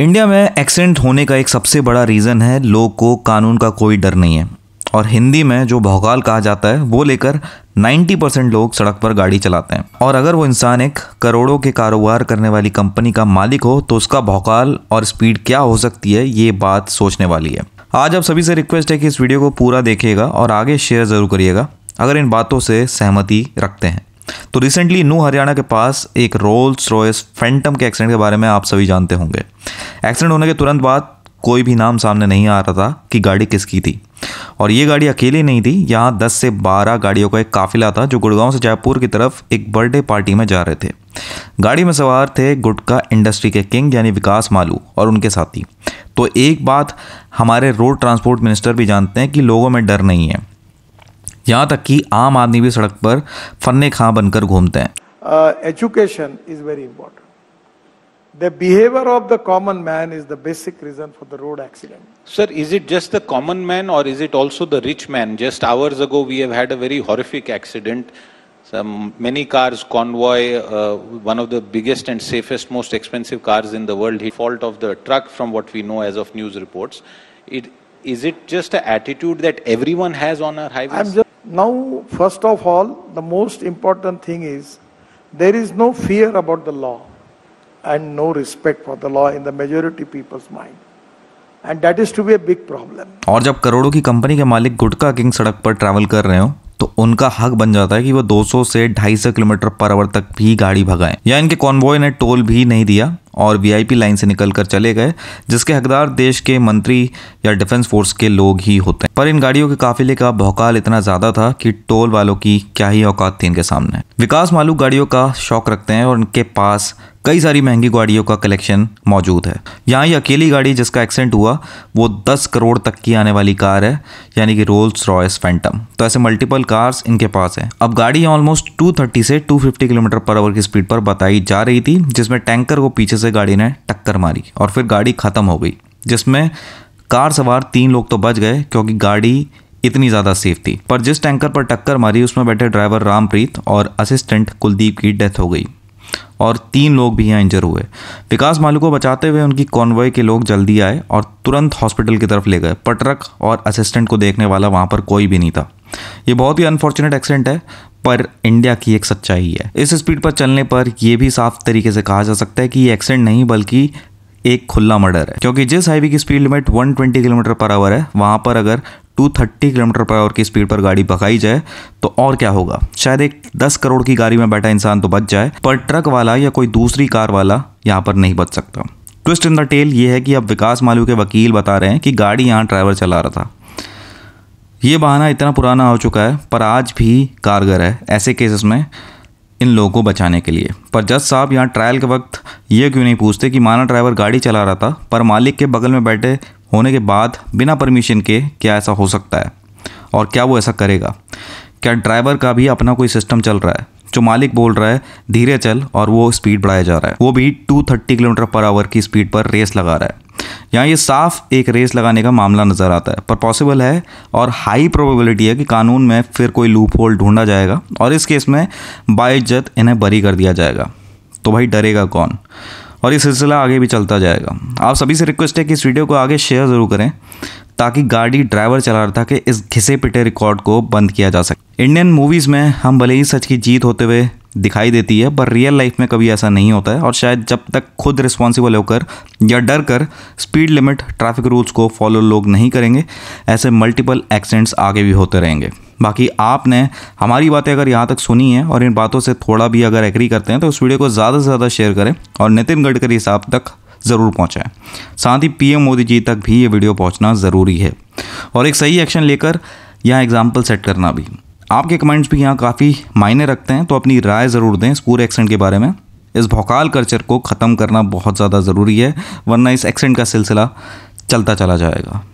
India में accident होने का एक सबसे बड़ा रीज़न है लोग को कानून का कोई डर नहीं है और हिंदी में जो भौकाल कहा जाता है वो लेकर 90 परसेंट लोग सड़क पर गाड़ी चलाते हैं और अगर वो इंसान एक करोड़ों के कारोबार करने वाली कंपनी का मालिक हो तो उसका भौकाल और स्पीड क्या हो सकती है ये बात सोचने वाली है आज आप सभी से रिक्वेस्ट है कि इस वीडियो को पूरा देखिएगा और आगे शेयर ज़रूर करिएगा अगर इन बातों से सहमति रखते हैं तो रिसेंटली नू हरियाणा के पास एक रोल्स रॉयस फैंटम के एक्सीडेंट के बारे में आप सभी जानते होंगे एक्सीडेंट होने के तुरंत बाद कोई भी नाम सामने नहीं आ रहा था कि गाड़ी किसकी थी और ये गाड़ी अकेली नहीं थी यहाँ 10 से 12 गाड़ियों का एक काफिला था जो गुड़गांव से जयपुर की तरफ एक बर्थडे पार्टी में जा रहे थे गाड़ी में सवार थे गुटका इंडस्ट्री के किंग यानी विकास मालू और उनके साथी तो एक बात हमारे रोड ट्रांसपोर्ट मिनिस्टर भी जानते हैं कि लोगों में डर नहीं है यहाँ तक कि आम आदमी भी सड़क पर फन्ने खा बनकर घूमते हैं education is very important the behaviour of the common man is the basic reason for the road accident sir is it just the common man और is it also the rich man just hours ago we have very horrific accident many cars convoy one of the biggest and safest most expensive cars in the world fault of the truck from what we know as of news report it is it just an attitude that everyone has on our highways? Just, now, first of all, the most important thing is there is no fear about the law and no respect for the law in the majority people's mind. And that is to be a big problem. और जब करोड़ों की company के मालिक गुटका king सड़क पर travel कर रहे हो तो उनका हक बन जाता है कि वह 200 से 250 किलोमीटर पर आवर तक भी गाड़ी भगाएं या इनके कॉन्वॉय ने टोल भी नहीं दिया और वीआईपी लाइन से निकलकर चले गए जिसके हकदार देश के मंत्री या डिफेंस फोर्स के लोग ही होते हैं पर इन गाड़ियों के काफिले का भौकाल इतना ज्यादा था कि टोल वालों की क्या ही औकात थी इनके सामने विकास मालूम गाड़ियों का शौक रखते हैं और इनके पास कई सारी महंगी गाड़ियों का कलेक्शन मौजूद है यहाँ ये अकेली गाड़ी जिसका एक्सीडेंट हुआ वो 10 करोड़ तक की आने वाली कार है यानी कि रोल्स रॉयस फैंटम तो ऐसे मल्टीपल कार्स इनके पास है अब गाड़ी ऑलमोस्ट 230 से 250 किलोमीटर पर आवर की स्पीड पर बताई जा रही थी जिसमें टैंकर को पीछे से गाड़ी ने टक्कर मारी और फिर गाड़ी ख़त्म हो गई जिसमें कार सवार तीन लोग तो बच गए क्योंकि गाड़ी इतनी ज़्यादा सेफ थी पर जिस टैंकर पर टक्कर मारी उसमें बैठे ड्राइवर रामप्रीत और असिस्टेंट कुलदीप की डेथ हो गई और तीन लोग भी यहाँ इंजर हुए विकास मालू को बचाते हुए उनकी कॉन्वॉय के लोग जल्दी आए और तुरंत हॉस्पिटल की तरफ ले गए पटरक और असिस्टेंट को देखने वाला वहाँ पर कोई भी नहीं था ये बहुत ही अनफॉर्चुनेट एक्सीडेंट है पर इंडिया की एक सच्चाई है इस स्पीड पर चलने पर यह भी साफ तरीके से कहा जा सकता है कि ये एक्सीडेंट नहीं बल्कि एक खुला मर्डर है क्योंकि जिस हाईवे की speed limit 120 kilometre per hour है वहाँ पर अगर 230 किलोमीटर पर आवर की स्पीड पर गाड़ी भगाई जाए तो और क्या होगा शायद एक 10 करोड़ की गाड़ी में बैठा इंसान तो बच जाए पर ट्रक वाला या कोई दूसरी कार वाला यहाँ पर नहीं बच सकता ट्विस्ट इन द टेल ये है कि अब विकास मालू के वकील बता रहे हैं कि गाड़ी यहाँ ड्राइवर चला रहा था ये बहाना इतना पुराना हो चुका है पर आज भी कारगर है ऐसे केसेस में इन लोगों को बचाने के लिए पर जज साहब यहाँ ट्रायल के वक्त ये क्यों नहीं पूछते कि माना ड्राइवर गाड़ी चला रहा था पर मालिक के बगल में बैठे होने के बाद बिना परमिशन के क्या ऐसा हो सकता है और क्या वो ऐसा करेगा क्या ड्राइवर का भी अपना कोई सिस्टम चल रहा है जो मालिक बोल रहा है धीरे चल और वो स्पीड बढ़ाया जा रहा है वो भी 230 किलोमीटर पर आवर की स्पीड पर रेस लगा रहा है यहाँ ये साफ एक रेस लगाने का मामला नज़र आता है पर पॉसिबल है और हाई प्रोबेबिलिटी है कि कानून में फिर कोई लूप होल ढूंढा जाएगा और इस केस में बाइज्जत इन्हें बरी कर दिया जाएगा तो भाई डरेगा कौन और ये सिलसिला आगे भी चलता जाएगा आप सभी से रिक्वेस्ट है कि इस वीडियो को आगे शेयर ज़रूर करें ताकि गाड़ी ड्राइवर चला रहा था कि इस घिसे पिटे रिकॉर्ड को बंद किया जा सके इंडियन मूवीज़ में हम भले ही सच की जीत होते हुए दिखाई देती है पर रियल लाइफ में कभी ऐसा नहीं होता है और शायद जब तक खुद रिस्पॉन्सिबल होकर या डर कर स्पीड लिमिट ट्रैफिक रूल्स को फॉलो लोग नहीं करेंगे ऐसे मल्टीपल एक्सीडेंट्स आगे भी होते रहेंगे बाकी आपने हमारी बातें अगर यहाँ तक सुनी हैं और इन बातों से थोड़ा भी अगर एग्री करते हैं तो उस वीडियो को ज़्यादा से ज़्यादा शेयर करें और नितिन गडकरी साहब तक ज़रूर पहुँचाएँ साथ ही पीएम मोदी जी तक भी ये वीडियो पहुँचना ज़रूरी है और एक सही एक्शन लेकर यहाँ एग्जाम्पल सेट करना भी आपके कमेंट्स भी यहाँ काफ़ी मायने रखते हैं तो अपनी राय ज़रूर दें इस पूरे एक्सेंट के बारे में इस भोकाल कल्चर को ख़त्म करना बहुत ज़्यादा ज़रूरी है वरना इस एक्सेंट का सिलसिला चलता चला जाएगा